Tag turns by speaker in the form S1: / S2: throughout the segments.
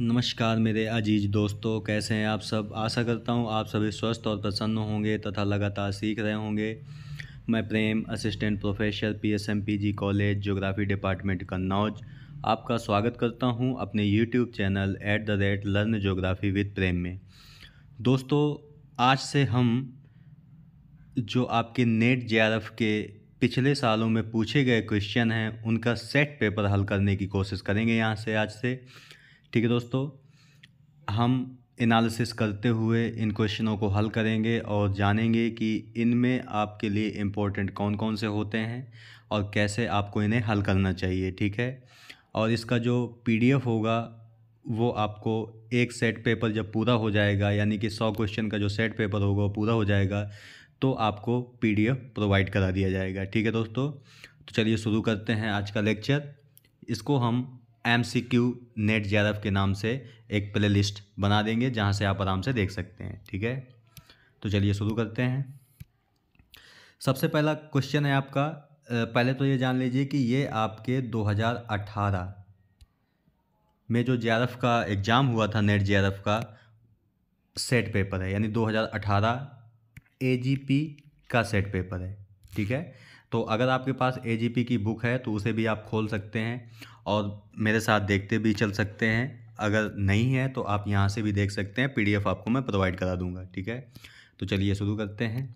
S1: नमस्कार मेरे अजीज दोस्तों कैसे हैं आप सब आशा करता हूं आप सभी स्वस्थ और प्रसन्न होंगे तथा लगातार सीख रहे होंगे मैं Prem assistant professor PSMPG college geography department Kannauj आपका स्वागत करता हूं अपने YouTube channel at the rate learn geography with Prem में दोस्तों आज से हम जो आपके नेट जे के पिछले सालों में पूछे गए क्वेश्चन हैं उनका सेट पेपर हल करने की कोशिश करेंगे यहाँ से आज से ठीक है दोस्तों हम एनालिसिस करते हुए इन क्वेश्चनों को हल करेंगे और जानेंगे कि इनमें आपके लिए इम्पोर्टेंट कौन कौन से होते हैं और कैसे आपको इन्हें हल करना चाहिए ठीक है और इसका जो पीडीएफ होगा वो आपको एक सेट पेपर जब पूरा हो जाएगा यानी कि सौ क्वेश्चन का जो सेट पेपर होगा वो पूरा हो जाएगा तो आपको पीडीएफ प्रोवाइड करा दिया जाएगा ठीक है दोस्तों तो चलिए शुरू करते हैं आज का लेक्चर इसको हम M C Q NET J K नाम से एक प्ले लिस्ट बना देंगे जहाँ से आप आराम से देख सकते हैं ठीक है तो चलिए शुरू करते हैं सबसे पहला क्वेश्चन है आपका पहले तो ये जान लीजिए कि ये आपके 2018 में जो जे का एग्ज़ाम हुआ था नेट जे का सेट पेपर है यानी 2018 एजीपी का सेट पेपर है ठीक है तो अगर आपके पास ए की बुक है तो उसे भी आप खोल सकते हैं और मेरे साथ देखते भी चल सकते हैं अगर नहीं है तो आप यहाँ से भी देख सकते हैं पीडीएफ आपको मैं प्रोवाइड करा दूँगा ठीक है तो चलिए शुरू करते हैं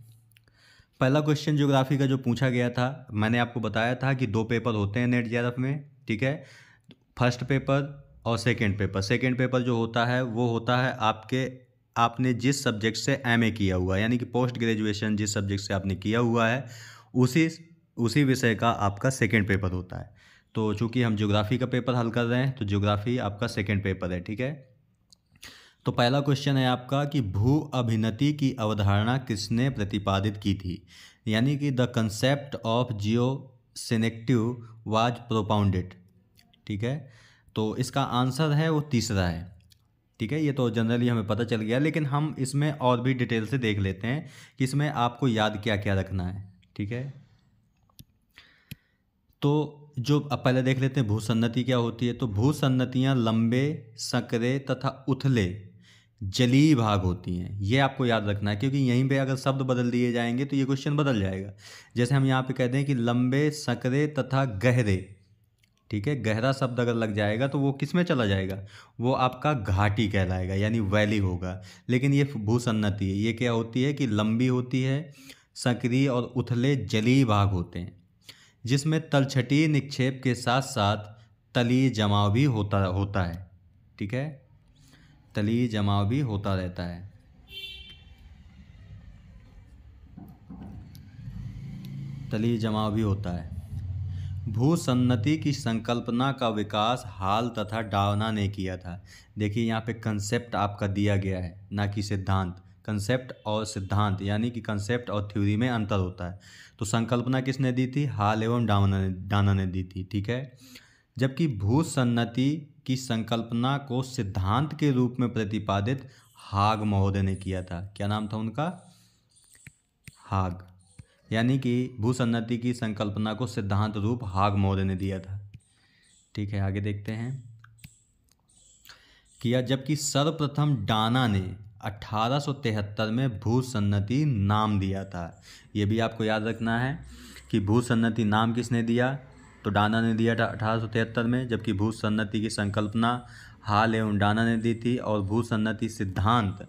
S1: पहला क्वेश्चन ज्योग्राफी का जो पूछा गया था मैंने आपको बताया था कि दो पेपर होते हैं नेट जेरफ में ठीक है फर्स्ट पेपर और सेकेंड पेपर सेकेंड पेपर जो होता है वो होता है आपके आपने जिस सब्जेक्ट से एम किया हुआ है यानी कि पोस्ट ग्रेजुएशन जिस सब्जेक्ट से आपने किया हुआ है उसी उसी विषय का आपका सेकेंड पेपर होता है तो चूँकि हम ज्योग्राफी का पेपर हल कर रहे हैं तो ज्योग्राफी आपका सेकेंड पेपर है ठीक है तो पहला क्वेश्चन है आपका कि भू अभिनति की अवधारणा किसने प्रतिपादित की थी यानी कि the concept of geosyncline was propounded ठीक है तो इसका आंसर है वो तीसरा है ठीक है ये तो जनरली हमें पता चल गया लेकिन हम इसमें और भी डिटेल से देख लेते हैं कि इसमें आपको याद क्या क्या रखना है ठीक है तो जो पहले देख लेते हैं भूसन्नति क्या होती है तो भूसन्नतियाँ लंबे संकरे तथा उथले जलीय भाग होती हैं ये आपको याद रखना है क्योंकि यहीं पे अगर शब्द बदल दिए जाएंगे तो ये क्वेश्चन बदल जाएगा जैसे हम यहाँ पे कहते हैं कि लंबे सकरे तथा गहरे ठीक है गहरा शब्द अगर लग जाएगा तो वो किस में चला जाएगा वो आपका घाटी कहलाएगा यानी वैली होगा लेकिन ये भूसन्नति है ये क्या होती है कि लंबी होती है सक्रिय और उथले जली भाग होते हैं जिसमें तलछटीय निक्षेप के साथ साथ तलीय जमाव भी होता होता है ठीक है तलीय जमाव भी होता रहता है तलीय जमाव भी होता है भूसन्नति की संकल्पना का विकास हाल तथा डावना ने किया था देखिए यहाँ पे कंसेप्ट आपका दिया गया है ना कि सिद्धांत कंसेप्ट और सिद्धांत यानी कि कंसेप्ट और थ्योरी में अंतर होता है तो संकल्पना किसने दी थी हाल एवं डाना ने डाना ने दी थी ठीक है जबकि भू सन्नति की संकल्पना को सिद्धांत के रूप में प्रतिपादित हाग महोदय ने किया था क्या नाम था उनका हाग यानी कि भू सन्नति की संकल्पना को सिद्धांत रूप हाग महोदय ने दिया था ठीक है आगे देखते हैं किया जबकि सर्वप्रथम डाना ने 1873 में भू सन्नति नाम दिया था ये भी आपको याद रखना है कि भू सन्नति नाम किसने दिया तो डाना ने दिया था अठारह में जबकि भू सन्नति की संकल्पना हाल एवं डाना ने दी थी और भू सन्नति सिद्धांत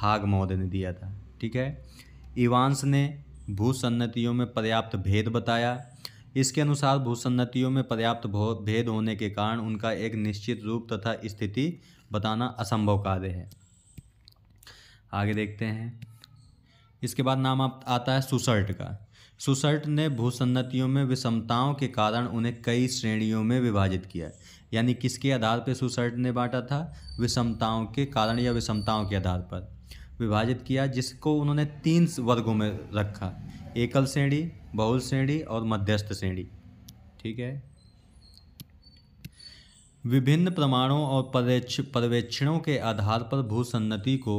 S1: हाग महोदय ने दिया था ठीक है इवांस ने भू सन्नतियों में पर्याप्त भेद बताया इसके अनुसार भू सन्नतियों में पर्याप्त भेद होने के कारण उनका एक निश्चित रूप तथा स्थिति बताना असंभव कार्य है आगे देखते हैं इसके बाद नाम आता है सुसर्ट का सुसर्ट ने भूसन्नतियों में विषमताओं के कारण उन्हें कई श्रेणियों में विभाजित किया यानी किसके आधार पर सुसर्ट ने बांटा था विषमताओं के कारण या विषमताओं के आधार पर विभाजित किया जिसको उन्होंने तीन वर्गों में रखा एकल श्रेणी बहुल श्रेणी और मध्यस्थ श्रेणी ठीक है विभिन्न प्रमाणों और पर्यवेक्षणों के आधार पर भूसन्नति को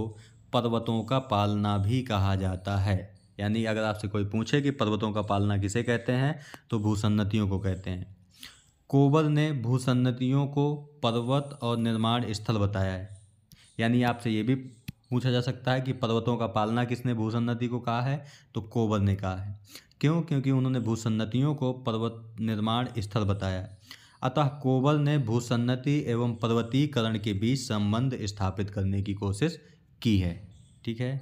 S1: पर्वतों का पालना भी कहा जाता है यानी अगर आपसे कोई पूछे कि पर्वतों का पालना किसे कहते हैं तो भूसन्नतियों को कहते हैं कोबर ने भूसन्नतियों को पर्वत और निर्माण स्थल बताया है यानी आपसे ये भी पूछा जा सकता है कि पर्वतों का पालना किसने भूसन्नति को कहा है तो कोबर ने कहा है क्यों क्योंकि उन्होंने भूसन्नतियों को पर्वत निर्माण स्थल बताया है अतः कोबर ने भूसन्नति एवं पर्वतीकरण के बीच संबंध स्थापित करने की कोशिश की है ठीक है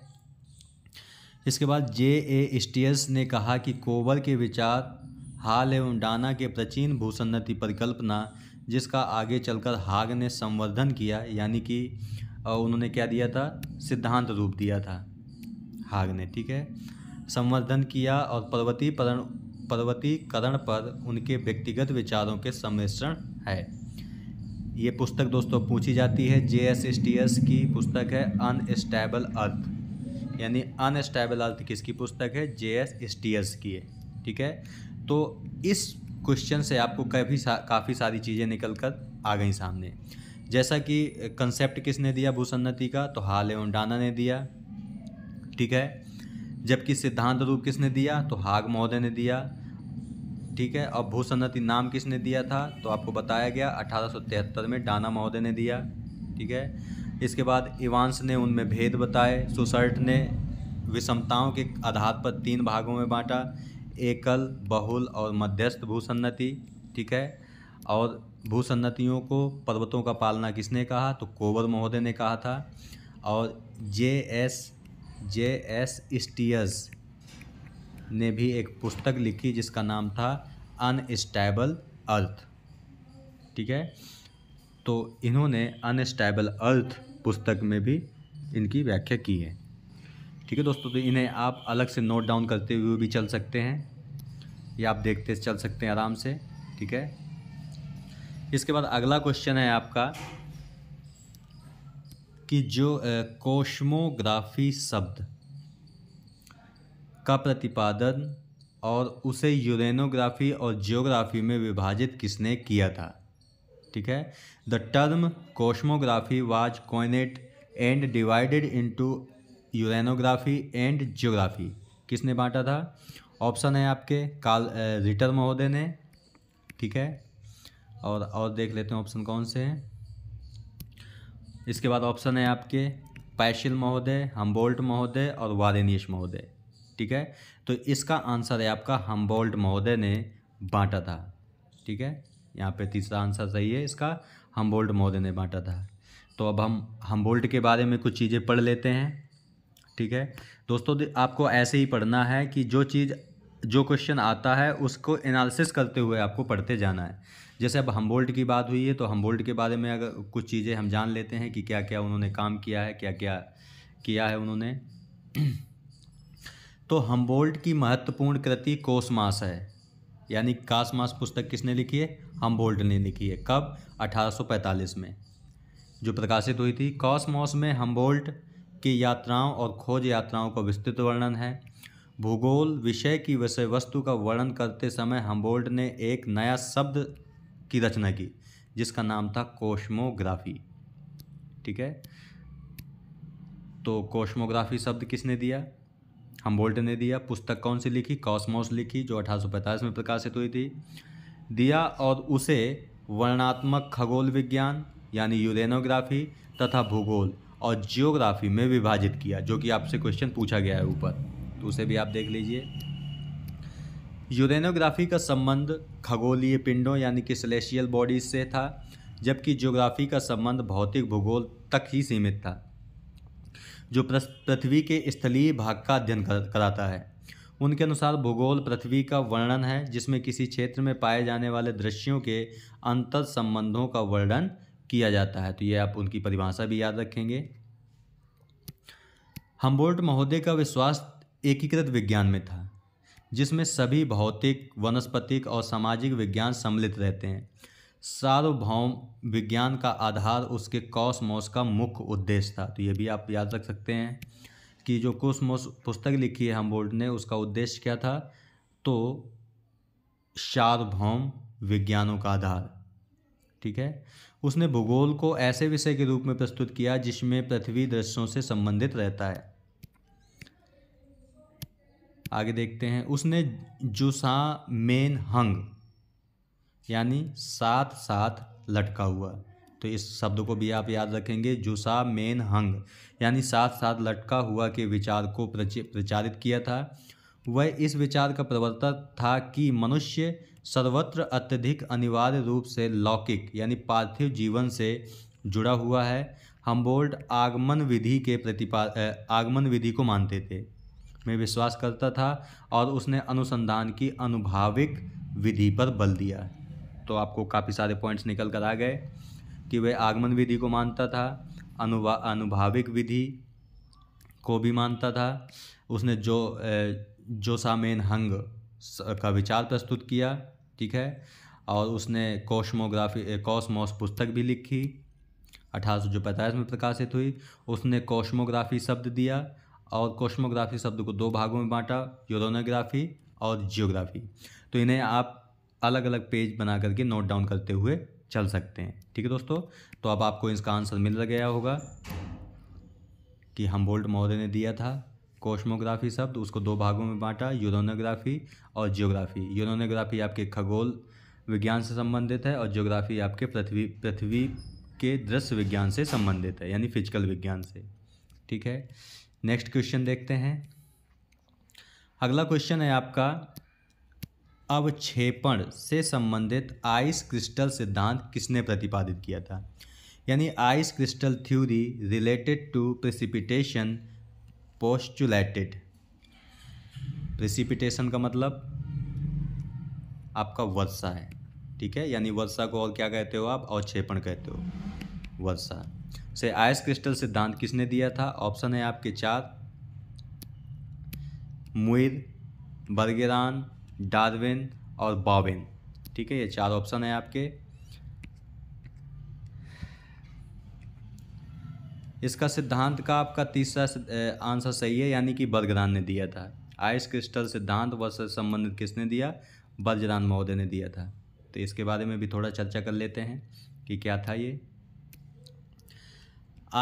S1: इसके बाद जे ए स्टीयस ने कहा कि कोबर के विचार हाल एवं डाना के प्राचीन भूसन्नति परिकल्पना जिसका आगे चलकर हाग ने संवर्धन किया यानी कि उन्होंने क्या दिया था सिद्धांत रूप दिया था हाग ने ठीक है संवर्धन किया और पर्वतीकरण पर्वतीकरण पर उनके व्यक्तिगत विचारों के सम्मिश्रण है ये पुस्तक दोस्तों पूछी जाती है J S S T S की पुस्तक है अनस्टेबल अर्थ यानी अनस्टेबल अर्थ किसकी पुस्तक है J S S T S की है ठीक है तो इस क्वेश्चन से आपको कभी सा, काफ़ी सारी चीज़ें निकल कर आ गई सामने जैसा कि कंसेप्ट किसने दिया भूसन्नति का तो हाल एवं डाना ने दिया ठीक है जबकि सिद्धांत रूप किसने दिया तो हाग महोदय ने दिया ठीक है अब भूसन्नति नाम किसने दिया था तो आपको बताया गया अठारह में डाना महोदय ने दिया ठीक है इसके बाद इवांस ने उनमें भेद बताए सुसर्ट ने विषमताओं के आधार पर तीन भागों में बांटा एकल बहुल और मध्यस्थ भूसन्नति ठीक है और भूसन्नतियों को पर्वतों का पालना किसने कहा तो कोबर महोदय ने कहा था और J S J S Steers ने भी एक पुस्तक लिखी जिसका नाम था अनस्टेबल अर्थ ठीक है तो इन्होंने अनस्टेबल अर्थ पुस्तक में भी इनकी व्याख्या की है ठीक है दोस्तों तो इन्हें आप अलग से नोट डाउन करते हुए भी चल सकते हैं या आप देखते चल सकते हैं आराम से ठीक है इसके बाद अगला क्वेश्चन है आपका कि जो कोशमोग्राफी शब्द का प्रतिपादन और उसे यूरेनोग्राफी और जियोग्राफी में विभाजित किसने किया था ठीक है the term cosmography was coined and divided into uranography and geography किसने बांटा था ऑप्शन है आपके काल रिटर uh, महोदय ने ठीक है और और देख लेते हैं ऑप्शन कौन से हैं इसके बाद ऑप्शन है आपके पैशिल महोदय हम्बोल्ट महोदय और वारेनियस महोदय ठीक है तो इसका आंसर है आपका हम्बोल्ट महोदय ने बांटा था ठीक है यहाँ पे तीसरा आंसर सही है इसका हम्बोल्ट महोदय ने बांटा था तो अब हम हम्बोल्ट के बारे में कुछ चीज़ें पढ़ लेते हैं ठीक है दोस्तों आपको ऐसे ही पढ़ना है कि जो चीज़ जो क्वेश्चन आता है उसको एनालिसिस करते हुए आपको पढ़ते जाना है जैसे अब हम्बोल्ट की बात हुई है तो हम्बोल्ट के बारे में अगर कुछ चीज़ें हम जान लेते हैं कि क्या क्या उन्होंने काम किया है क्या क्या किया है उन्होंने तो हम्बोल्ट की महत्वपूर्ण कृति कोसमास है यानी कासमास पुस्तक किसने लिखी है हम्बोल्ट ने लिखी है कब 1845 में जो प्रकाशित हुई थी कॉसमॉस में हम्बोल्ट की यात्राओं और खोज यात्राओं का विस्तृत वर्णन है भूगोल विषय की विषय वस्तु का वर्णन करते समय हम्बोल्ट ने एक नया शब्द की रचना की जिसका नाम था कोशमोग्राफी ठीक है तो कोशमोग्राफी शब्द किसने दिया हम्बोल्ट ने दिया पुस्तक कौन सी लिखी कॉस्मोस लिखी जो अठारह में प्रकाशित हुई थी दिया और उसे वर्णात्मक खगोल विज्ञान यानी यूरेनोग्राफी तथा भूगोल और जियोग्राफी में विभाजित किया जो कि आपसे क्वेश्चन पूछा गया है ऊपर तो उसे भी आप देख लीजिए यूरेनोग्राफी का संबंध खगोलीय पिंडों यानी कि सेलेशियल बॉडीज से था जबकि जियोग्राफी का संबंध भौतिक भूगोल तक ही सीमित था जो पृथ्वी के स्थलीय भाग का अध्ययन कराता है उनके अनुसार भूगोल पृथ्वी का वर्णन है जिसमें किसी क्षेत्र में पाए जाने वाले दृश्यों के अंतर संबंधों का वर्णन किया जाता है तो ये आप उनकी परिभाषा भी याद रखेंगे हम्बोल्ट महोदय का विश्वास एकीकृत विज्ञान में था जिसमें सभी भौतिक वनस्पतिक और सामाजिक विज्ञान सम्मिलित रहते हैं सार्वभौम विज्ञान का आधार उसके कॉस्मोस का मुख्य उद्देश्य था तो ये भी आप याद रख सकते हैं कि जो कॉस्मोस पुस्तक लिखी है हम बोल्ड ने उसका उद्देश्य क्या था तो सार्वभौम विज्ञानों का आधार ठीक है उसने भूगोल को ऐसे विषय के रूप में प्रस्तुत किया जिसमें पृथ्वी दृश्यों से संबंधित रहता है आगे देखते हैं उसने जुसा मेन हंग यानी साथ साथ लटका हुआ तो इस शब्द को भी आप याद रखेंगे जुसा मेन हंग यानी साथ साथ लटका हुआ के विचार को प्रचारित किया था वह इस विचार का प्रवर्तक था कि मनुष्य सर्वत्र अत्यधिक अनिवार्य रूप से लौकिक यानी पार्थिव जीवन से जुड़ा हुआ है हम बोल्ट आगमन विधि के प्रतिपा आगमन विधि को मानते थे मैं विश्वास करता था और उसने अनुसंधान की अनुभाविक विधि पर बल दिया तो आपको काफ़ी सारे पॉइंट्स निकल कर आ गए कि वह आगमन विधि को मानता था अनुवा अनुभाविक विधि को भी मानता था उसने जो जोसामेन हंग का विचार प्रस्तुत किया ठीक है और उसने कॉस्मोग्राफी कॉस्मोस पुस्तक भी लिखी अठारह जो पैंतालीस में प्रकाशित हुई उसने कॉस्मोग्राफी शब्द दिया और कॉस्मोग्राफी शब्द को दो भागों में बांटा यूरोनोग्राफी और जियोग्राफी तो इन्हें आप अलग अलग पेज बना करके नोट डाउन करते हुए चल सकते हैं ठीक है दोस्तों तो अब आपको इसका आंसर मिल गया होगा कि हम्बोल्ट महोदय ने दिया था कोश्मोग्राफी शब्द उसको दो भागों में बांटा यूरोनोग्राफी और जियोग्राफी यूरोनोग्राफी आपके खगोल विज्ञान से संबंधित है और जियोग्राफी आपके पृथ्वी पृथ्वी के दृश्य विज्ञान से संबंधित है यानी फिजिकल विज्ञान से ठीक है नेक्स्ट क्वेश्चन देखते हैं अगला क्वेश्चन है आपका अवक्षेपण से संबंधित आइस क्रिस्टल सिद्धांत किसने प्रतिपादित किया था यानी ice crystal theory related to precipitation postulated precipitation का मतलब आपका वर्षा है ठीक है यानी वर्षा को और क्या कहते हो आप अवक्षेपण कहते हो वर्षा से आइस क्रिस्टल सिद्धांत किसने दिया था ऑप्शन है आपके चार मुइर बर्गेरान डार्विन और बॉबिन ठीक है ये चार ऑप्शन है आपके इसका सिद्धांत का आपका तीसरा आंसर सही है यानी कि बर्गरान ने दिया था आइस क्रिस्टल सिद्धांत व संबंधित किसने दिया बर्जरान महोदय ने दिया था तो इसके बारे में भी थोड़ा चर्चा कर लेते हैं कि क्या था ये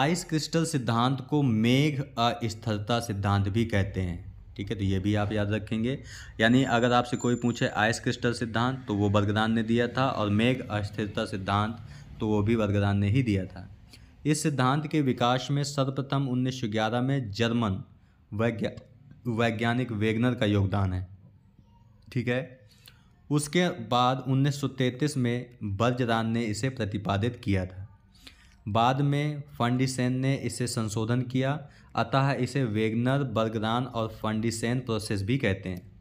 S1: आइस क्रिस्टल सिद्धांत को मेघ अस्थिरता सिद्धांत भी कहते हैं ठीक है तो ये भी आप याद रखेंगे यानी अगर आपसे कोई पूछे आइस क्रिस्टल सिद्धांत तो वो वर्गदान ने दिया था और मेघ अस्थिरता सिद्धांत तो वो भी वर्गदान ने ही दिया था इस सिद्धांत के विकास में सर्वप्रथम उन्नीस में जर्मन वैज्ञा वैज्ञानिक वेगनर का योगदान है ठीक है उसके बाद 1933 में बर्जरान ने इसे प्रतिपादित किया था बाद में फंडिसेन ने इसे संशोधन किया अतः इसे वेगनर बर्गरान और फंडिसेन प्रोसेस भी कहते हैं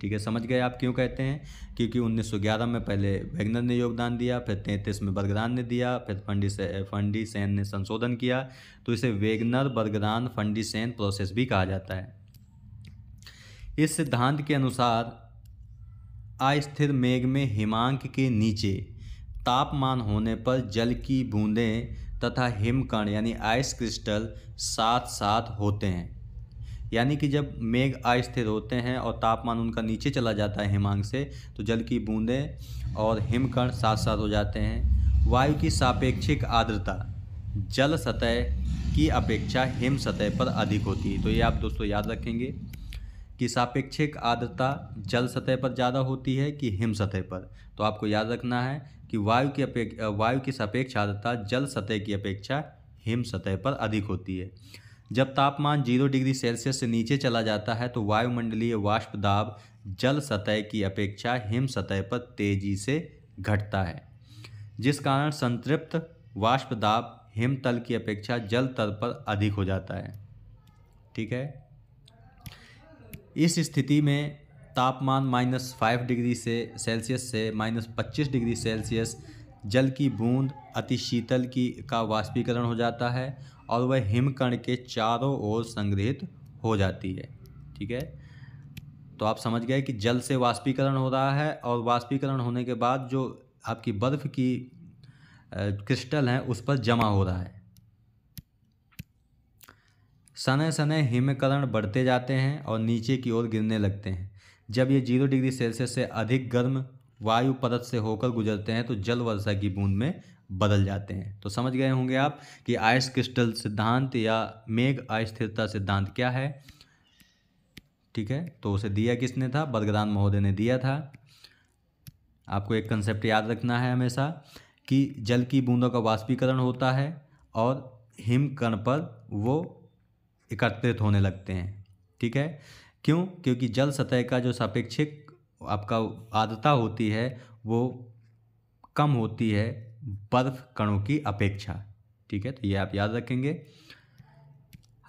S1: ठीक है समझ गए आप क्यों कहते हैं क्योंकि 1911 में पहले वेगनर ने योगदान दिया फिर तैंतीस में बर्गरान ने दिया फिर फंडी सेन ने संशोधन किया तो इसे वेगनर बर्गरान फंडीसेन प्रोसेस भी कहा जाता है इस सिद्धांत के अनुसार अस्थिर मेघ में हिमांक के नीचे तापमान होने पर जल की बूंदें तथा हिमकण यानी आइस क्रिस्टल साथ साथ होते हैं यानी कि जब मेघ अस्थिर होते हैं और तापमान उनका नीचे चला जाता है हिमांक से तो जल की बूंदें और हिमकण साथ साथ हो जाते हैं वायु की सापेक्षिक आर्द्रता जल सतह की अपेक्षा हिम सतह पर अधिक होती है तो ये आप दोस्तों याद रखेंगे कि सापेक्षिक आर्द्रता जल सतह पर ज़्यादा होती है कि हिम सतह पर तो आपको याद रखना है कि वायु की अपेक्षा वायु की सापेक्ष आर्द्रता जल सतह की अपेक्षा हिम सतह पर अधिक होती है जब तापमान जीरो डिग्री सेल्सियस से नीचे चला जाता है तो वायुमंडलीय वाष्प दाब जल सतह की अपेक्षा हिम सतह पर तेजी से घटता है जिस कारण संतृप्त वाष्प दाब हिम तल की अपेक्षा जल तल पर अधिक हो जाता है ठीक है इस स्थिति में तापमान माइनस फाइव डिग्री से सेल्सियस से माइनस पच्चीस डिग्री सेल्सियस जल की बूंद अति शीतल की का वाष्पीकरण हो जाता है और वह हिमकण के चारों ओर संग्रहित हो जाती है ठीक है तो आप समझ गए कि जल से वाष्पीकरण हो रहा है और वाष्पीकरण होने के बाद जो आपकी बर्फ़ की क्रिस्टल हैं उस पर जमा हो रहा है सने सने हिमकरण बढ़ते जाते हैं और नीचे की ओर गिरने लगते हैं जब ये जीरो डिग्री सेल्सियस से अधिक गर्म वायु परत से होकर गुजरते हैं तो जल वर्षा की बूंद में बदल जाते हैं तो समझ गए होंगे आप कि आइस क्रिस्टल सिद्धांत या मेघ अस्थिरता सिद्धांत क्या है ठीक है तो उसे दिया किसने था बदगदान महोदय ने दिया था आपको एक कंसेप्ट याद रखना है हमेशा कि जल की बूंदों का वाष्पीकरण होता है और कण पर वो एकत्रित होने लगते हैं ठीक है क्यों क्योंकि जल सतह का जो सापेक्षिक आपका आदता होती है वो कम होती है बर्फ कणों की अपेक्षा ठीक है तो ये आप याद रखेंगे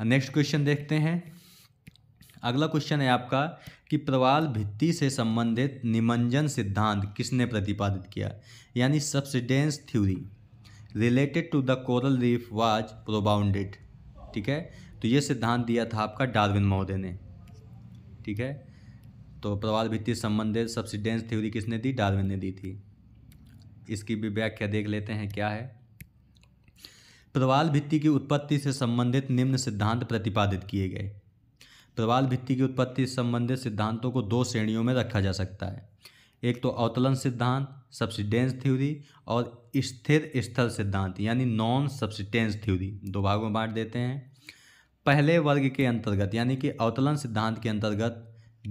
S1: नेक्स्ट हाँ, क्वेश्चन देखते हैं अगला क्वेश्चन है आपका कि प्रवाल भित्ति से संबंधित निमंजन सिद्धांत किसने प्रतिपादित किया यानी subsidence theory related to the coral reef was propounded ठीक है तो ये सिद्धांत दिया था आपका डार्विन महोदय ने ठीक है तो प्रवाद भित्ति संबंधित सब्सिडेंस थ्योरी किसने दी डार्विन ने दी थी इसकी भी व्याख्या देख लेते हैं क्या है प्रवाल भित्ति की उत्पत्ति से संबंधित निम्न सिद्धांत प्रतिपादित किए गए प्रवाल भित्ति की उत्पत्ति से संबंधित सिद्धांतों को दो श्रेणियों में रखा जा सकता है एक तो अवतलन सिद्धांत सब्सिडेंस थ्योरी और स्थिर स्थल सिद्धांत यानी नॉन सब्सिडेंस थ्योरी दो भागों में बांट देते हैं पहले वर्ग के अंतर्गत यानी कि अवतलन सिद्धांत के अंतर्गत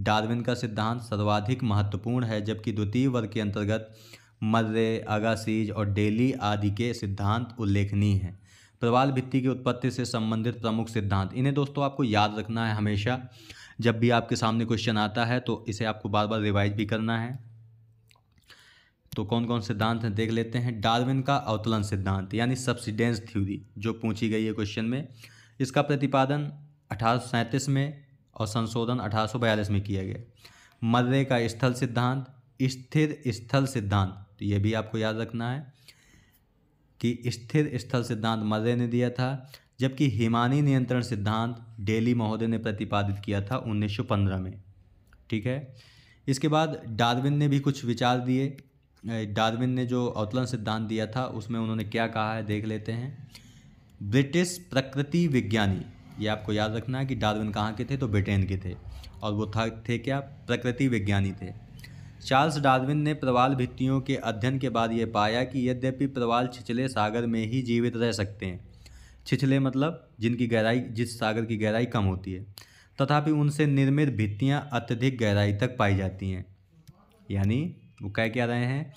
S1: डार्विन का सिद्धांत सर्वाधिक महत्वपूर्ण है जबकि द्वितीय वर्ग के अंतर्गत मर्रे अगासीज और डेली आदि के सिद्धांत उल्लेखनीय हैं प्रवाल भित्ति की उत्पत्ति से संबंधित प्रमुख सिद्धांत इन्हें दोस्तों आपको याद रखना है हमेशा जब भी आपके सामने क्वेश्चन आता है तो इसे आपको बार बार रिवाइज भी करना है तो कौन कौन सिद्धांत हैं देख लेते हैं डार्विन का अवतलन सिद्धांत यानी सब्सिडेंस थ्यूरी जो पूछी गई है क्वेश्चन में इसका प्रतिपादन अठारह में और संशोधन अठारह में किया गया मर्रे का स्थल सिद्धांत स्थिर स्थल सिद्धांत तो ये भी आपको याद रखना है कि स्थिर स्थल सिद्धांत मर्रे ने दिया था जबकि हिमानी नियंत्रण सिद्धांत डेली महोदय ने प्रतिपादित किया था 1915 में ठीक है इसके बाद डार्विन ने भी कुछ विचार दिए डार्विन ने जो अवतलन सिद्धांत दिया था उसमें उन्होंने क्या कहा है देख लेते हैं ब्रिटिश प्रकृति विज्ञानी ये आपको याद रखना है कि डार्विन कहाँ के थे तो ब्रिटेन के थे और वो था थे क्या प्रकृति विज्ञानी थे चार्ल्स डार्विन ने प्रवाल भित्तियों के अध्ययन के बाद ये पाया कि यद्यपि प्रवाल छिछले सागर में ही जीवित रह सकते हैं छिछले मतलब जिनकी गहराई जिस सागर की गहराई कम होती है तथापि उनसे निर्मित भित्तियाँ अत्यधिक गहराई तक पाई जाती हैं यानी वो कह क्या रहे हैं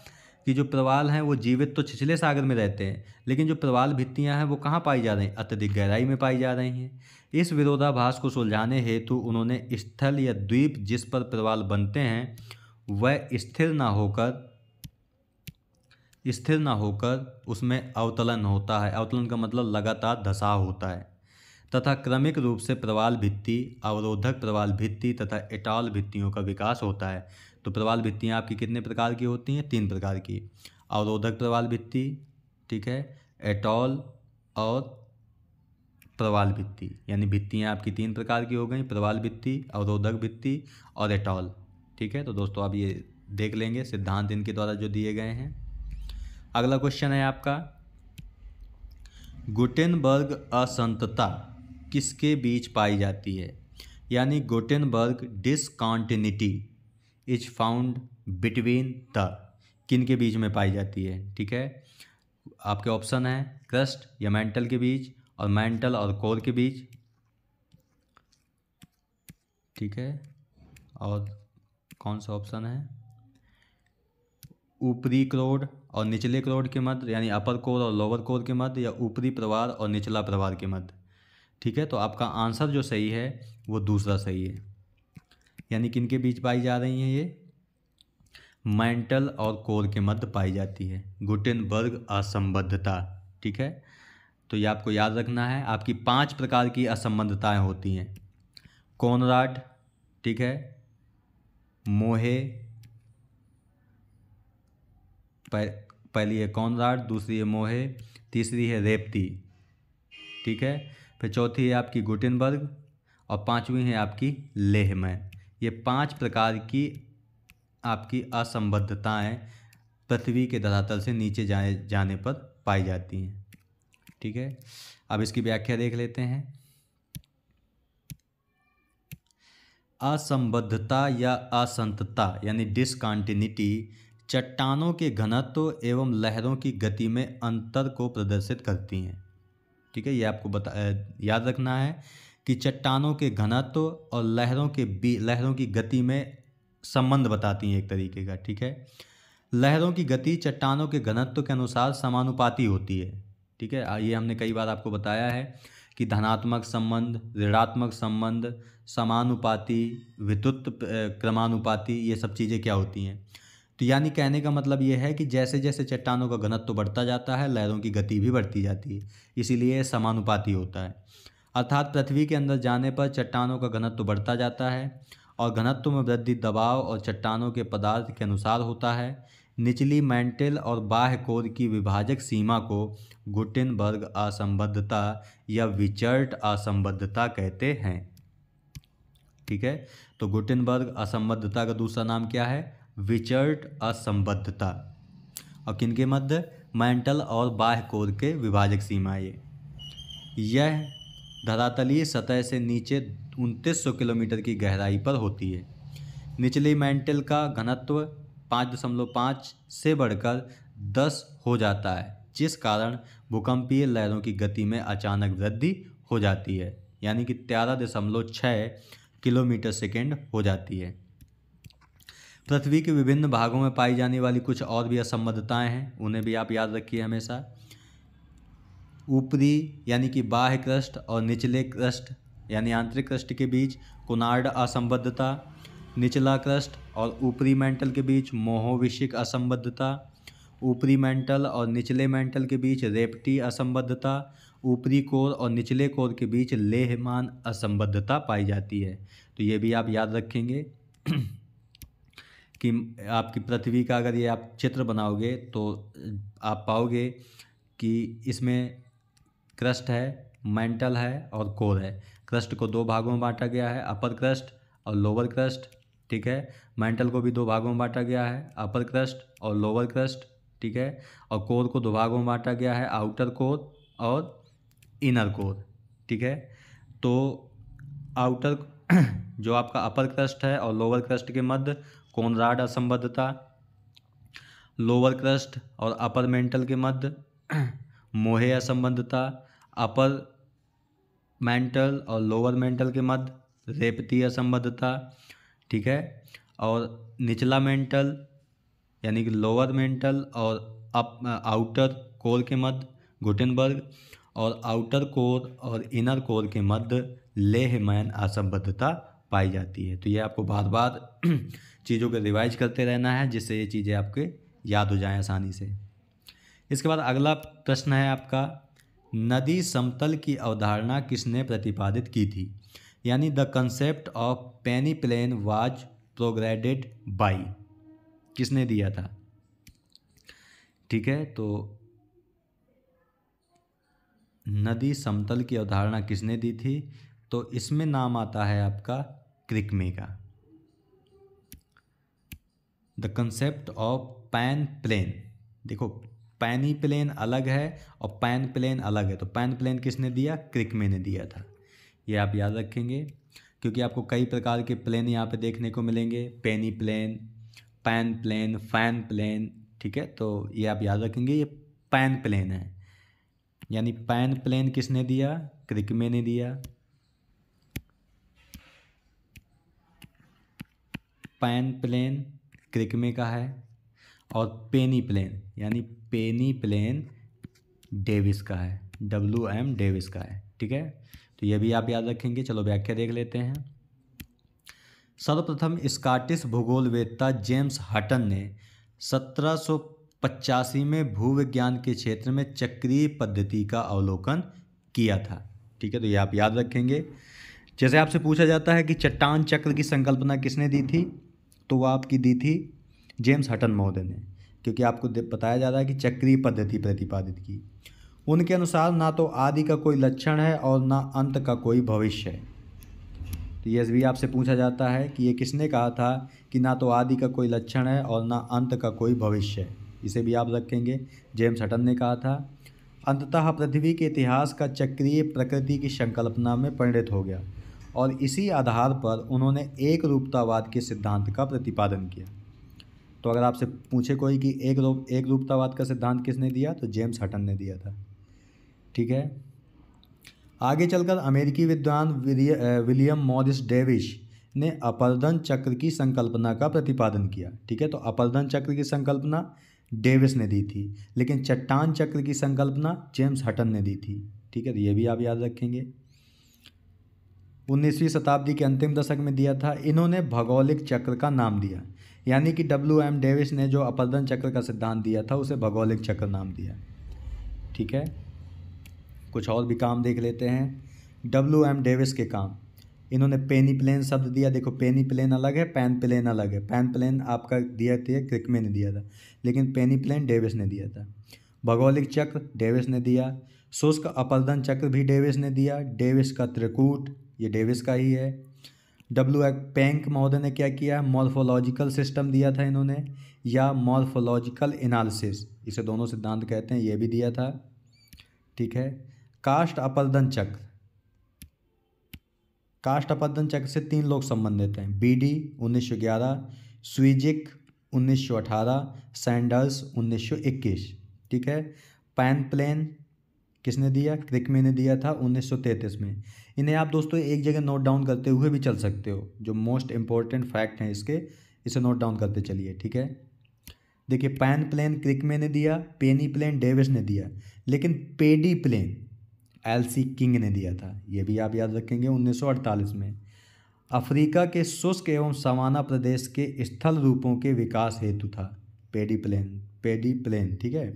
S1: कि जो प्रवाल हैं वो जीवित तो छिछले सागर में रहते हैं लेकिन जो प्रवाल भित्तियाँ हैं वो कहाँ पाई जा रही अत्यधिक गहराई में पाई जा रही हैं इस विरोधाभास को सुलझाने हेतु उन्होंने स्थल या द्वीप जिस पर प्रवाल बनते हैं वह स्थिर ना होकर स्थिर ना होकर उसमें अवतलन होता है अवतलन का मतलब लगातार धसाव होता है तथा क्रमिक रूप से प्रवाल भित्ति अवरोधक प्रवाल भित्ति तथा एटाल भित्तियों का विकास होता है तो प्रवाल भित्तियाँ आपकी कितने प्रकार की होती हैं तीन प्रकार की अवरोधक प्रवाल भित्ति ठीक है एटॉल और प्रवाल भित्ति यानी भित्तियाँ आपकी तीन प्रकार की हो गई प्रवाल भित्ति अवरोधक भित्ति और एटॉल ठीक है तो दोस्तों आप ये देख लेंगे सिद्धांत इनके द्वारा जो दिए गए हैं अगला क्वेश्चन है आपका गुटेनबर्ग असंतता किसके बीच पाई जाती है यानी Gutenberg discontinuity is found between the किन के बीच में पाई जाती है ठीक है आपके ऑप्शन हैं क्रस्ट या मेंटल के बीच और मेंटल और कोर के बीच ठीक है और कौन सा ऑप्शन है ऊपरी क्रोड और निचले क्रोड के मध्य यानी अपर कोर और लोअर कोर के मध्य या ऊपरी प्रवार और निचला प्रवार के मध्य ठीक है तो आपका आंसर जो सही है वो दूसरा सही है यानी किन के बीच पाई जा रही हैं ये मेंटल और कोर के मध्य पाई जाती है गुटेनबर्ग असंबद्धता ठीक है तो ये आपको याद रखना है आपकी पांच प्रकार की असंबद्धताएं होती हैं कोनराड ठीक है मोहे पहली है कॉनराड दूसरी है मोहे तीसरी है रेपती ठीक है फिर चौथी है आपकी गुटेनबर्ग और पांचवी है आपकी लेह में ये पांच प्रकार की आपकी असंबद्धताएं पृथ्वी के धरातल से नीचे जाए जाने पर पाई जाती हैं ठीक है अब इसकी व्याख्या देख लेते हैं असंबद्धता या असंतता यानी डिसकॉन्टिन्यूटी चट्टानों के घनत्व एवं लहरों की गति में अंतर को प्रदर्शित करती हैं ठीक है ये आपको बता याद रखना है कि चट्टानों के घनत्व और लहरों के बी लहरों की गति में संबंध बताती हैं एक तरीके का ठीक है लहरों की गति चट्टानों के घनत्व के अनुसार समानुपाती होती है ठीक है ये हमने कई बार आपको बताया है कि धनात्मक संबंध ऋणात्मक संबंध समानुपाती विद्युत क्रमानुपाति ये सब चीज़ें क्या होती हैं तो यानी कहने का मतलब ये है कि जैसे जैसे चट्टानों का घनत्व बढ़ता जाता है लहरों की गति भी बढ़ती जाती है इसीलिए समानुपाती होता है अर्थात पृथ्वी के अंदर जाने पर चट्टानों का घनत्व बढ़ता जाता है और घनत्व में वृद्धि दबाव और चट्टानों के पदार्थ के अनुसार होता है निचली मैंटल और बाह्य कोर की विभाजक सीमा को गुटिनबर्ग असंबद्धता या विचर्ट असंबद्धता कहते हैं ठीक है तो गुटिनबर्ग असंबद्धता का दूसरा नाम क्या है विचर्ट असंबद्धता और किनके मध्य मैंटल और बाह्य कोर के विभाजक सीमा ये यह धरातलीय सतह से नीचे सौ किलोमीटर की गहराई पर होती है निचली मैंटल का घनत्व 5.5 से बढ़कर 10 हो जाता है जिस कारण भूकंपीय लहरों की गति में अचानक वृद्धि हो जाती है यानी कि तेरह दशमलव छः किलोमीटर सेकेंड हो जाती है पृथ्वी के विभिन्न भागों में पाई जाने वाली कुछ और भी असंबद्धताएँ हैं उन्हें भी आप याद रखिए हमेशा ऊपरी यानी कि बाह्य क्रष्ट और निचले क्रष्ट यानी आंतरिक क्रष्ट के बीच कुनार्ड असंबद्धता निचला क्रष्ट और ऊपरी मेंटल के बीच मोहोविशिक असंबद्धता ऊपरी मेंटल और निचले मेंटल के बीच रेप्टी असंबद्धता ऊपरी कोर और निचले कोर के बीच लेहमान असंबद्धता पाई जाती है तो ये भी आप याद रखेंगे कि आपकी पृथ्वी का अगर ये आप चित्र बनाओगे तो आप पाओगे कि इसमें क्रस्ट है मेंटल है और कोर है क्रस्ट को दो भागों में बांटा गया है अपर क्रस्ट और लोअर क्रस्ट ठीक है मेंटल को भी दो भागों में बांटा गया है अपर क्रस्ट और लोअर क्रस्ट ठीक है और कोर को दो भागों में बांटा गया है आउटर कोर और इनर कोर ठीक है तो आउटर जो आपका अपर क्रस्ट है और लोअर क्रस्ट के मध्य कोनराड असंबद्धता लोअर क्रस्ट और अपर मेंटल के मध्य मोहे असंबद्धता अपर मेंटल और लोअर मेंटल के मध्य रेपती असंबद्धता ठीक है और निचला मेंटल यानी कि लोअर मेंटल और अप आउटर कोर के मध्य गुटेनबर्ग और आउटर कोर और इनर कोर के मध्य लेहमैन असंबद्धता पाई जाती है तो ये आपको बार बार चीज़ों को रिवाइज करते रहना है जिससे ये चीज़ें आपके याद हो जाएं आसानी से इसके बाद अगला प्रश्न है आपका नदी समतल की अवधारणा किसने प्रतिपादित की थी यानी the concept of peneplain was propounded by किसने दिया था ठीक है तो नदी समतल की अवधारणा किसने दी थी तो इसमें नाम आता है आपका क्रिकमे का the concept of panplain देखो पैनी प्लेन अलग है और पैन प्लेन अलग है तो पैन प्लेन किसने दिया क्रिकमे ने दिया था ये आप याद रखेंगे क्योंकि आपको कई प्रकार के प्लेन यहाँ पे देखने को मिलेंगे peneplain panplain fan plain ठीक है तो ये आप याद रखेंगे ये पैन प्लेन है यानी पैन प्लेन किसने दिया क्रिकमे ने दिया पैन प्लेन क्रिकमे का है और पेनी प्लेन यानी पेनी प्लेन डेविस का है डब्ल्यू एम डेविस का है ठीक है तो ये भी आप याद रखेंगे चलो व्याख्या देख लेते हैं सर्वप्रथम स्कॉटिश भूगोलवेत्ता जेम्स हटन ने सत्रह में भूविज्ञान के क्षेत्र में चक्रीय पद्धति का अवलोकन किया था ठीक है तो ये आप याद रखेंगे जैसे आपसे पूछा जाता है कि चट्टान चक्र की संकल्पना किसने दी थी तो वह आपकी दी थी जेम्स हटन महोदय ने क्योंकि आपको बताया जा रहा है कि चक्रीय पद्धति प्रतिपादित की उनके अनुसार ना तो आदि का कोई लक्षण है और ना अंत का कोई भविष्य है तो ये भी आपसे पूछा जाता है कि ये किसने कहा था कि ना तो आदि का कोई लक्षण है और ना अंत का कोई भविष्य है इसे भी आप रखेंगे जेम्स हटन ने कहा था अंततः पृथ्वी के इतिहास का चक्रीय प्रकृति की संकल्पना में परिणित हो गया और इसी आधार पर उन्होंने एक रूपतावाद के सिद्धांत का प्रतिपादन किया तो अगर आपसे पूछे कोई कि एक रूप एक रूपतावाद का सिद्धांत किसने दिया तो जेम्स हटन ने दिया था ठीक है आगे चलकर अमेरिकी विद्वान विलियम मॉरिस डेविश ने अपर्दन चक्र की संकल्पना का प्रतिपादन किया ठीक है तो अपर्दन चक्र की संकल्पना डेविस ने दी थी लेकिन चट्टान चक्र की संकल्पना जेम्स हटन ने दी थी ठीक है तो ये भी आप याद रखेंगे उन्नीसवीं शताब्दी के अंतिम दशक में दिया था इन्होंने भौगोलिक चक्र का नाम दिया यानी कि डब्ल्यू एम डेविस ने जो अपर्दन चक्र का सिद्धांत दिया था उसे भौगोलिक चक्र नाम दिया ठीक है कुछ और भी काम देख लेते हैं डब्ल्यू एम डेविस के काम इन्होंने पेनी प्लेन शब्द दिया देखो पेनी प्लेन अलग है पैन प्लेन अलग है पैन प्लेन आपका दिया थे क्रिकमे ने दिया था लेकिन पेनी प्लेन डेविस ने दिया था भौगोलिक चक्र डेविस ने दिया शुष्क अपर्दन चक्र भी डेविस ने दिया डेविस का त्रिकूट ये डेविस का ही है डब्ल्यू पैंक महोदय ने क्या किया मॉर्फोलॉजिकल सिस्टम दिया था इन्होंने या मॉर्फोलॉजिकल एनालिसिस इसे दोनों सिद्धांत कहते हैं ये भी दिया था ठीक है कास्ट अपर्दन चक्र कास्ट अपर्दन चक्र से तीन लोग संबंधित हैं बीडी 1911 स्विजिक 1918 सैंडर्स 1921 ठीक है पैन प्लेन किसने दिया क्रिकमे ने दिया था 1933 में इन्हें आप दोस्तों एक जगह नोट डाउन करते हुए भी चल सकते हो जो मोस्ट इम्पॉर्टेंट फैक्ट हैं इसके इसे नोट डाउन करते चलिए ठीक है देखिए पैन प्लेन क्रिकमे ने दिया पेनी प्लेन डेविस ने दिया लेकिन पेडी प्लेन एलसी किंग ने दिया था ये भी आप याद रखेंगे 1948 में अफ्रीका के शुष्क एवं सवाना प्रदेश के स्थल रूपों के विकास हेतु था पेडी प्लेन पेडी प्लेन ठीक है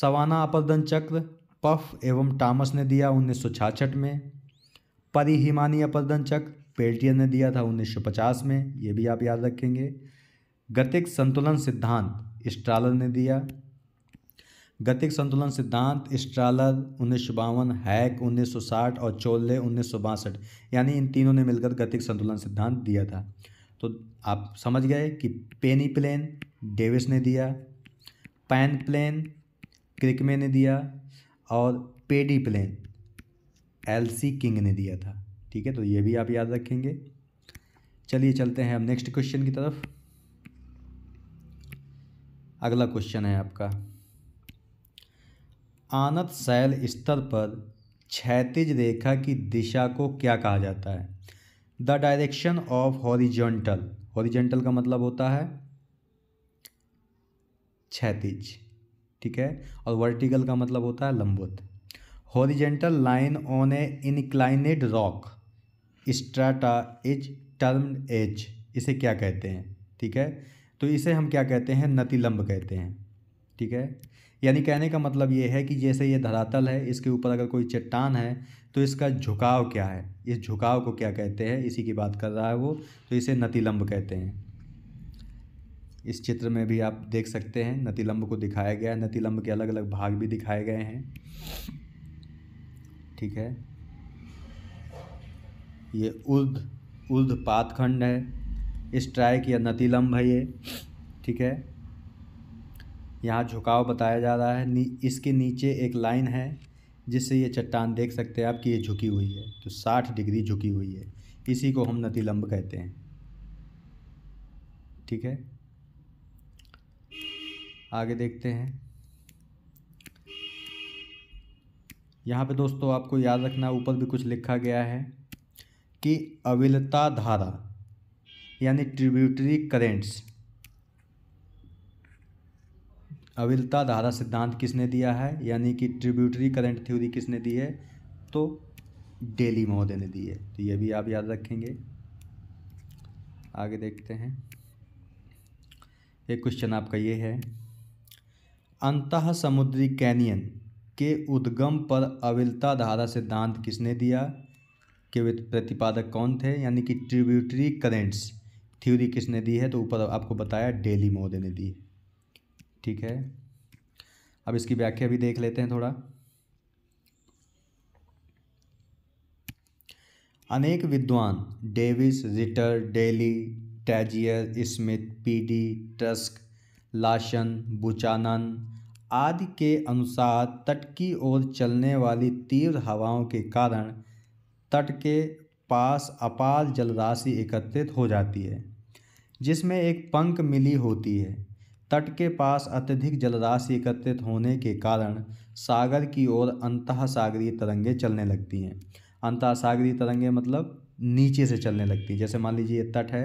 S1: सवाना अपरदन चक्र पफ एवं टामस ने दिया उन्नीस सौ छाछठ में परिहिमानी अपरदंचक पेल्टियर ने दिया था उन्नीस सौ पचास में ये भी आप याद रखेंगे गतिक संतुलन सिद्धांत स्ट्रालर ने दिया गतिक संतुलन सिद्धांत स्ट्रालर उन्नीस सौ बावन हैक उन्नीस सौ साठ और चोल्ले उन्नीस सौ बासठ यानी इन तीनों ने मिलकर गतिक संतुलन सिद्धांत दिया था तो आप समझ गए कि पेनी प्लेन डेविस ने दिया पैन प्लेन क्रिकमे ने दिया और pediplain L C King ने दिया था ठीक है तो ये भी आप याद रखेंगे चलिए चलते हैं अब नेक्स्ट क्वेश्चन की तरफ अगला क्वेश्चन है आपका आनत शैल स्तर पर क्षैतिज रेखा की दिशा को क्या कहा जाता है the direction of horizontal horizontal का मतलब होता है क्षैतिज ठीक है और वर्टिकल का मतलब होता है लंबवत horizontal line on a inclined rock strata is term as इसे क्या कहते हैं ठीक है तो इसे हम क्या कहते हैं नतिलंब कहते हैं ठीक है यानी कहने का मतलब ये है कि जैसे ये धरातल है इसके ऊपर अगर कोई चट्टान है तो इसका झुकाव क्या है इस झुकाव को क्या कहते हैं इसी की बात कर रहा है वो तो इसे नतिलंब कहते हैं इस चित्र में भी आप देख सकते हैं नतिलम्ब को दिखाया गया है नतिलम्ब के अलग अलग भाग भी दिखाए गए हैं ठीक है ये उर्ध उर्ध पातखंड है स्ट्राइक या नतिलम्ब है ये ठीक है यहाँ झुकाव बताया जा रहा है नी, इसके नीचे एक लाइन है जिससे ये चट्टान देख सकते हैं आप कि ये झुकी हुई है तो साठ डिग्री झुकी हुई है इसी को हम नतिलम्ब कहते हैं ठीक है आगे देखते हैं यहाँ पे दोस्तों आपको याद रखना ऊपर भी कुछ लिखा गया है कि अविलता धारा यानी ट्रिब्यूटरी करेंट्स अविलता धारा सिद्धांत किसने दिया है यानी कि ट्रिब्यूटरी करंट थ्योरी किसने दी है तो डेली महोदय ने दी है तो ये भी आप याद रखेंगे आगे देखते हैं एक क्वेश्चन आपका ये है अंतः समुद्री कैनियन के उद्गम पर अविलता धारा सिद्धांत किसने दिया के प्रतिपादक कौन थे यानी कि ट्रिब्यूटरी करेंट्स थ्योरी किसने दी है तो ऊपर आपको बताया डेली मोदे ने दी ठीक है अब इसकी व्याख्या भी देख लेते हैं थोड़ा अनेक विद्वान डेविस रिटर डेली टैजियर स्मिथ पीडी ट्रस्क लाशन बुचानन आदि के अनुसार तट की ओर चलने वाली तीव्र हवाओं के कारण तट के पास अपार जलराशि एकत्रित हो जाती है जिसमें एक पंख मिली होती है तट के पास अत्यधिक जलराशि एकत्रित होने के कारण सागर की ओर अंतः सागरीय तरंगे चलने लगती हैं अंतः सागरीय तरंगे मतलब नीचे से चलने लगती हैं जैसे मान लीजिए तट है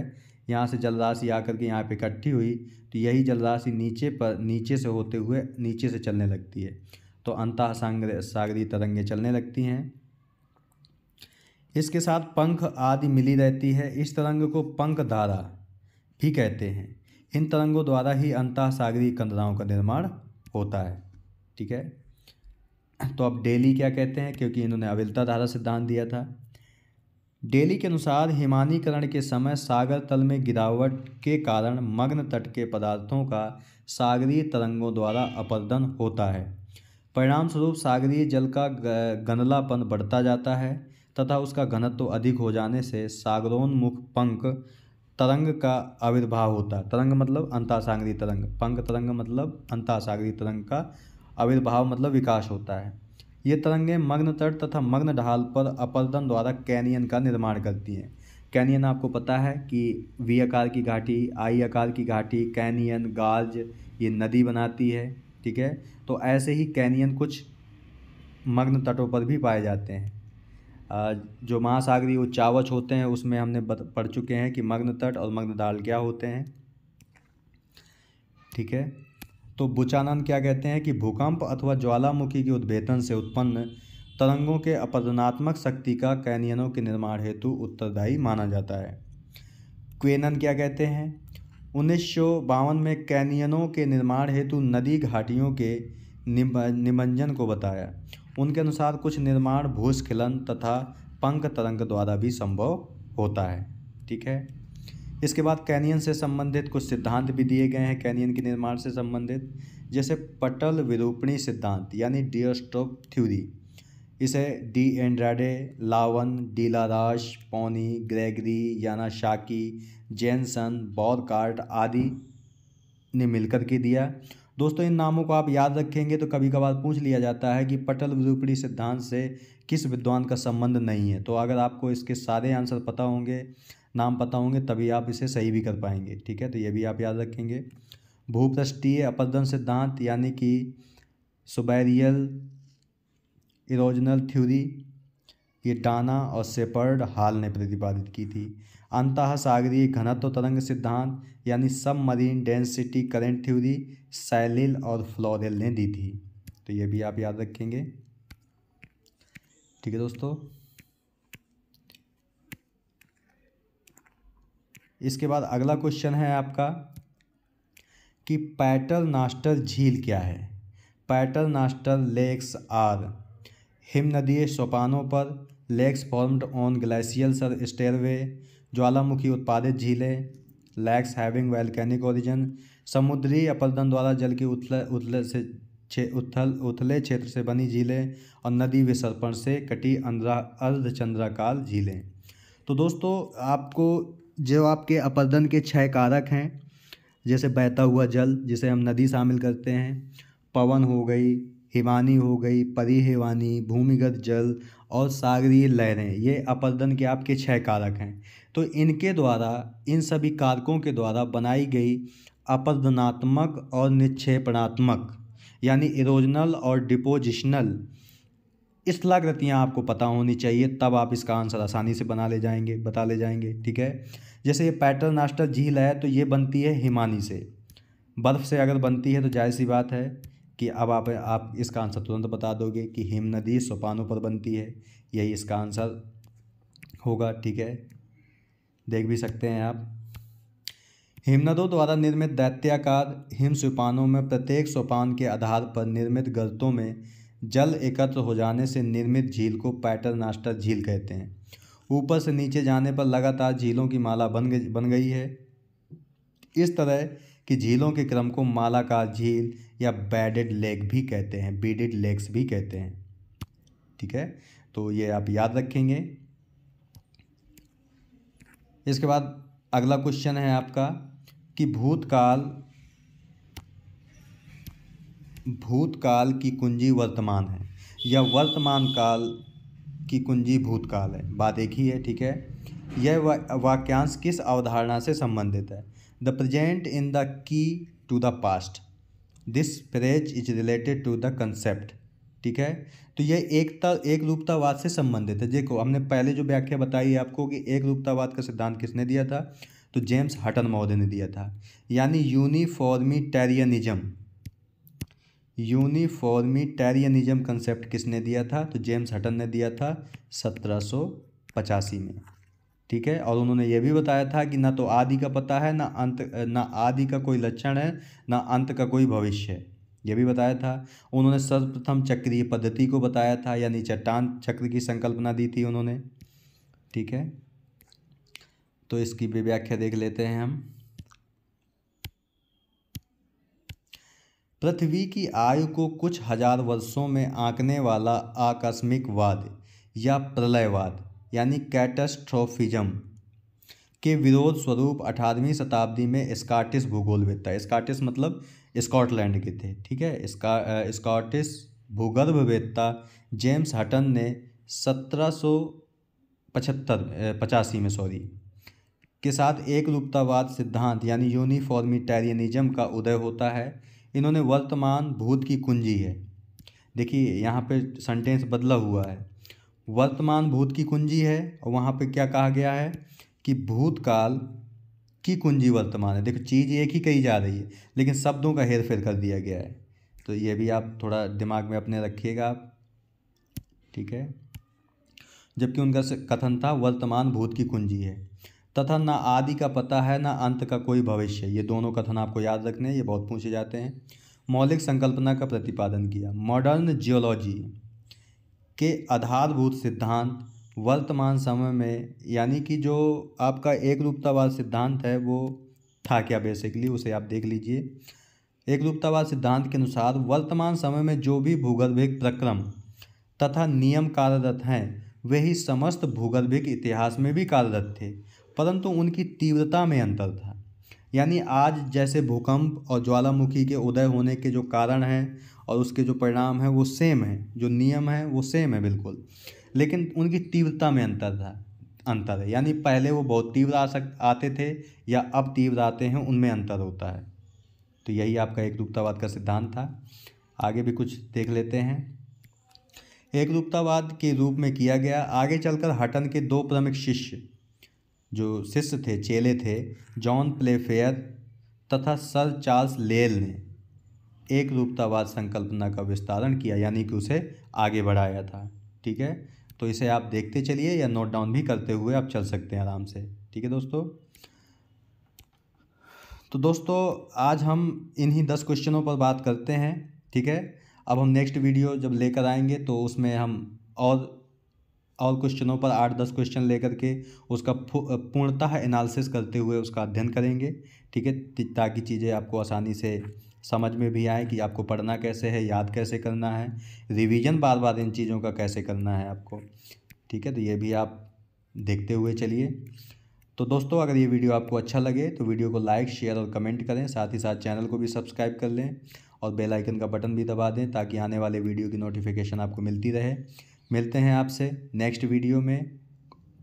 S1: यहाँ से जलराशि आकर के यहाँ पे इकट्ठी हुई तो यही जलराशि नीचे पर नीचे से होते हुए नीचे से चलने लगती है तो अंतः सागर सागरीय तरंगें चलने लगती हैं इसके साथ पंख आदि मिली रहती है इस तरंग को पंख धारा भी कहते हैं इन तरंगों द्वारा ही अंतः सागरी कंदराओं का निर्माण होता है ठीक है तो अब डेली क्या कहते हैं क्योंकि इन्होंने अविलता धारा सिद्धांत दिया था डेली के अनुसार हिमानीकरण के समय सागर तल में गिरावट के कारण मग्न तट के पदार्थों का सागरीय तरंगों द्वारा अपर्दन होता है परिणाम स्वरूप सागरीय जल का गंदलापन बढ़ता जाता है तथा उसका घनत्व तो अधिक हो जाने से सागरोन्मुख पंख तरंग का आविर्भाव होता है तरंग मतलब अंतासागरी तरंग पंख तरंग मतलब अंतासागरी तरंग का आविर्भाव मतलब विकास होता है ये तरंगें मग्न तट तथा मग्न ढाल पर अपर्दन द्वारा कैनियन का निर्माण करती हैं कैनियन आपको पता है कि वी आकार की घाटी आई आकार की घाटी कैनियन गार्ज ये नदी बनाती है ठीक है तो ऐसे ही कैनियन कुछ मग्न तटों पर भी पाए जाते हैं जो महासागरीय उच्चावच होते हैं उसमें हमने पढ़ चुके हैं कि मग्न तट और मग्न ढाल क्या होते हैं ठीक है तो बुचानन क्या कहते हैं कि भूकंप अथवा ज्वालामुखी के उद्भेदन से उत्पन्न तरंगों के अपतनात्मक शक्ति का कैनियनों के निर्माण हेतु उत्तरदायी माना जाता है क्वेनन क्या कहते हैं उन्नीस में कैनियनों के निर्माण हेतु नदी घाटियों के निमंजन को बताया उनके अनुसार कुछ निर्माण भूस्खलन तथा पंख तरंग द्वारा भी संभव होता है ठीक है इसके बाद कैनियन से संबंधित कुछ सिद्धांत भी दिए गए हैं कैनियन के निर्माण से संबंधित जैसे पटल विरूपणी सिद्धांत यानी डियस्ट्रोप थ्यूरी इसे डी एंड्राडे लावन डीलाराज पौनी ग्रेगरी याना शाकी जेनसन बॉरकार्ट आदि ने मिलकर के दिया दोस्तों इन नामों को आप याद रखेंगे तो कभी कभार पूछ लिया जाता है कि पटल विरूपणी सिद्धांत से किस विद्वान का संबंध नहीं है तो अगर आपको इसके सारे आंसर पता होंगे नाम पता होंगे तभी आप इसे सही भी कर पाएंगे ठीक है तो ये भी आप याद रखेंगे भूपृष्टीय अपर्दन सिद्धांत यानी कि सुबैरियल इरोजनल थ्यूरी ये डाना और सेपर्ड हाल ने प्रतिपादित की थी अंत सागरीय घनत्व तरंग सिद्धांत यानी submarine density current theory सैलिल और फ्लोरेल ने दी थी तो ये भी आप याद रखेंगे ठीक है दोस्तों इसके बाद अगला क्वेश्चन है आपका कि पैटल नास्टर झील क्या है पैटल नास्टर लेक्स आर हिमनदीय सोपानों पर लेक्स फॉर्म्ड ऑन ग्लेशियल सर स्टेयरवे ज्वालामुखी उत्पादित झीलें लैक्स हैविंग वैल्कैनिक ओरिजन समुद्री अपर्दन द्वारा जल के उथले उथले से छे उथल उथले क्षेत्र से बनी झीलें और नदी विसर्पण से कटी अंध्रा अर्धचंद्राकाल झीलें तो दोस्तों आपको जो आपके अपर्दन के छह कारक हैं जैसे बहता हुआ जल जिसे हम नदी शामिल करते हैं पवन हो गई हिवानी हो गई परिहिवानी भूमिगत जल और सागरीय लहरें ये अपर्दन के आपके छह कारक हैं तो इनके द्वारा इन सभी कारकों के द्वारा बनाई गई अपर्दनात्मक और निक्षेपणात्मक यानी इरोजनल और डिपोजिशनल स्थलाकृतियाँ आपको पता होनी चाहिए तब आप इसका आंसर आसानी से बना ले जाएंगे बता ले जाएंगे ठीक है जैसे ये पैटर्नास्टर झील है तो ये बनती है हिमानी से बर्फ़ से अगर बनती है तो जाहिर सी बात है कि अब आप आप इसका आंसर तुरंत बता दोगे कि हिम नदी सोपानों पर बनती है यही इसका आंसर होगा ठीक है देख भी सकते हैं आप हिमनदों द्वारा निर्मित दैत्याकार हिम सोपानों में प्रत्येक सोपान के आधार पर निर्मित गर्तों में जल एकत्र हो जाने से निर्मित झील को पैटर्नास्टर झील कहते हैं ऊपर से नीचे जाने पर लगातार झीलों की माला बन गई बन गई है इस तरह की झीलों के क्रम को मालाकार झील या बैडेड लेक भी कहते हैं बीडेड लेक्स भी कहते हैं ठीक है तो ये आप याद रखेंगे इसके बाद अगला क्वेश्चन है आपका कि भूतकाल भूतकाल की कुंजी वर्तमान है या वर्तमान काल की कुंजी भूतकाल है बात एक ही है ठीक है यह वाक्यांश किस अवधारणा से संबंधित है the present in the key to the past this phrase is related to the concept ठीक है तो यह एकता एक रूपतावाद से संबंधित है देखो हमने पहले जो व्याख्या बताई है आपको कि एक रूपतावाद का सिद्धांत किसने दिया था तो जेम्स हटन महोदय ने दिया था यानी यूनिफॉर्मिटेरियनिज्म यूनिफॉर्मिटेरियनिज्म कंसेप्ट किसने दिया था तो जेम्स हटन ने दिया था सत्रह में ठीक है और उन्होंने ये भी बताया था कि ना तो आदि का पता है ना अंत ना आदि का कोई लक्षण है ना अंत का कोई भविष्य है यह भी बताया था उन्होंने सर्वप्रथम चक्रीय पद्धति को बताया था यानी चट्टान चक्र की संकल्पना दी थी उन्होंने ठीक है तो इसकी भी व्याख्या देख लेते हैं हम पृथ्वी की आयु को कुछ हजार वर्षों में आंकने वाला आकस्मिकवाद या प्रलयवाद यानी कैटस्ट्रोफिज्म के विरोध स्वरूप अठारहवीं शताब्दी में स्कॉटिश भूगोलवेत्ता स्काटिश मतलब स्कॉटलैंड के थे ठीक है इसका स्कॉटिश भूगर्भवेत्ता जेम्स हटन ने सत्रह सौ पचहत्तर पचासी में सॉरी के साथ एक रूपतावाद सिद्धांत यानी यूनिफॉर्मिटेरियनिज्म का उदय होता है इन्होंने वर्तमान भूत की कुंजी है देखिए यहाँ पे सेंटेंस बदला हुआ है वर्तमान भूत की कुंजी है और वहाँ पे क्या कहा गया है कि भूतकाल की कुंजी वर्तमान है देखो चीज़ एक ही कही जा रही है लेकिन शब्दों का हेर फेर कर दिया गया है तो ये भी आप थोड़ा दिमाग में अपने रखिएगा आप ठीक है जबकि उनका कथन था वर्तमान भूत की कुंजी है तथा ना आदि का पता है ना अंत का कोई भविष्य ये दोनों कथन आपको याद रखने हैं ये बहुत पूछे जाते हैं मौलिक संकल्पना का प्रतिपादन किया मॉडर्न जियोलॉजी के आधारभूत सिद्धांत वर्तमान समय में यानी कि जो आपका एक रूपतावाद सिद्धांत है वो था क्या बेसिकली उसे आप देख लीजिए एक रूपतावाद सिद्धांत के अनुसार वर्तमान समय में जो भी भूगर्भिक प्रक्रम तथा नियम कार्यरत हैं वही समस्त भूगर्भिक इतिहास में भी कार्यरत थे परंतु उनकी तीव्रता में अंतर था यानी आज जैसे भूकंप और ज्वालामुखी के उदय होने के जो कारण हैं और उसके जो परिणाम हैं वो सेम हैं जो नियम हैं वो सेम है बिल्कुल लेकिन उनकी तीव्रता में अंतर था अंतर है यानी पहले वो बहुत तीव्र आ सक आते थे या अब तीव्र आते हैं उनमें अंतर होता है तो यही आपका एक रूपतावाद का सिद्धांत था आगे भी कुछ देख लेते हैं एक रूपतावाद के रूप में किया गया आगे चलकर हटन के दो प्रमुख शिष्य जो शिष्य थे चेले थे जॉन प्लेफेयर तथा सर चार्ल्स लेल ने एक रूपतावाद संकल्पना का विस्तारण किया यानी कि उसे आगे बढ़ाया था ठीक है तो इसे आप देखते चलिए या नोट डाउन भी करते हुए आप चल सकते हैं आराम से ठीक है दोस्तों तो दोस्तों आज हम इन्हीं दस क्वेश्चनों पर बात करते हैं ठीक है अब हम नेक्स्ट वीडियो जब लेकर आएंगे तो उसमें हम और और क्वेश्चनों पर आठ दस क्वेश्चन लेकर के उसका पूर्णतः एनालिसिस करते हुए उसका अध्ययन करेंगे ठीक है ताकि चीज़ें आपको आसानी से समझ में भी आए कि आपको पढ़ना कैसे है याद कैसे करना है रिवीजन बार बार इन चीज़ों का कैसे करना है आपको ठीक है तो ये भी आप देखते हुए चलिए तो दोस्तों अगर ये वीडियो आपको अच्छा लगे तो वीडियो को लाइक शेयर और कमेंट करें साथ ही साथ चैनल को भी सब्सक्राइब कर लें और बेल आइकन का बटन भी दबा दें ताकि आने वाले वीडियो की नोटिफिकेशन आपको मिलती रहे मिलते हैं आपसे नेक्स्ट वीडियो में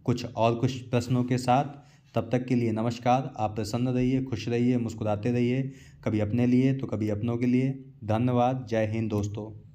S1: कुछ और कुछ प्रश्नों के साथ तब तक के लिए नमस्कार आप प्रसन्न रहिए खुश रहिए मुस्कुराते रहिए कभी अपने लिए तो कभी अपनों के लिए धन्यवाद जय हिंद दोस्तों